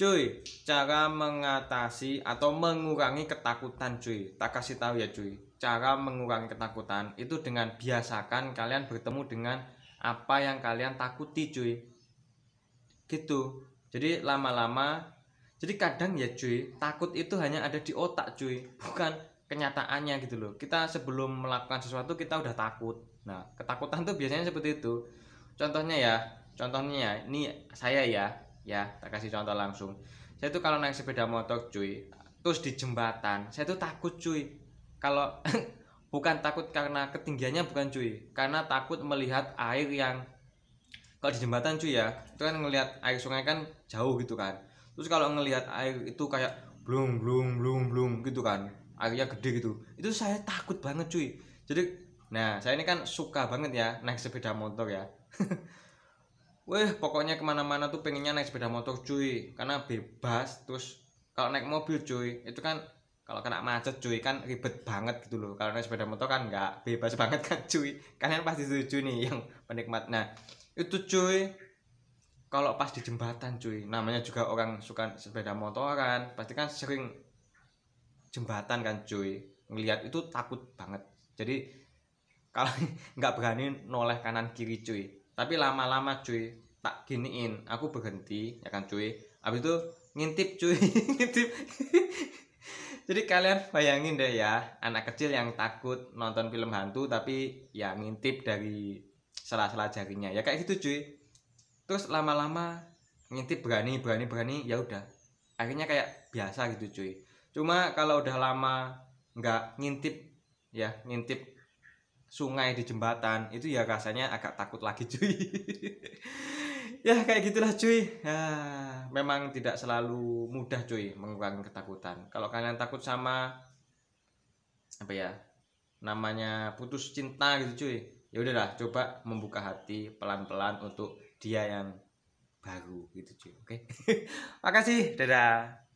Cuy, cara mengatasi atau mengurangi ketakutan cuy. Tak kasih tahu ya cuy. Cara mengurangi ketakutan itu dengan biasakan kalian bertemu dengan apa yang kalian takuti cuy. Gitu. Jadi lama-lama jadi kadang ya cuy, takut itu hanya ada di otak cuy, bukan kenyataannya gitu loh. Kita sebelum melakukan sesuatu kita udah takut. Nah, ketakutan tuh biasanya seperti itu. Contohnya ya, contohnya ya, ini saya ya, ya tak kasih contoh langsung saya tuh kalau naik sepeda motor cuy terus di jembatan saya tuh takut cuy kalau bukan takut karena ketinggiannya bukan cuy karena takut melihat air yang kalau di jembatan cuy ya itu kan ngelihat air sungai kan jauh gitu kan terus kalau ngelihat air itu kayak blung blung blung blung gitu kan airnya gede gitu itu saya takut banget cuy jadi nah saya ini kan suka banget ya naik sepeda motor ya Wih pokoknya kemana-mana tuh pengennya naik sepeda motor cuy, karena bebas. Terus kalau naik mobil cuy, itu kan kalau kena macet cuy kan ribet banget gitu loh. Kalau naik sepeda motor kan nggak bebas banget kan cuy. Kalian pasti setuju nih yang penikmat. Nah itu cuy, kalau pas di jembatan cuy, namanya juga orang suka sepeda motoran, pasti kan sering jembatan kan cuy. Ngeliat itu takut banget. Jadi kalau nggak berani noleh kanan kiri cuy tapi lama-lama cuy tak giniin aku berhenti ya kan cuy abis itu ngintip cuy ngintip jadi kalian bayangin deh ya anak kecil yang takut nonton film hantu tapi ya ngintip dari sela-sela jarinya ya kayak gitu cuy terus lama-lama ngintip berani berani berani ya udah akhirnya kayak biasa gitu cuy cuma kalau udah lama nggak ngintip ya ngintip sungai di jembatan itu ya rasanya agak takut lagi cuy ya kayak gitulah cuy ya memang tidak selalu mudah cuy mengurangi ketakutan kalau kalian takut sama apa ya namanya putus cinta gitu cuy ya udahlah coba membuka hati pelan-pelan untuk dia yang baru gitu cuy oke okay? makasih dadah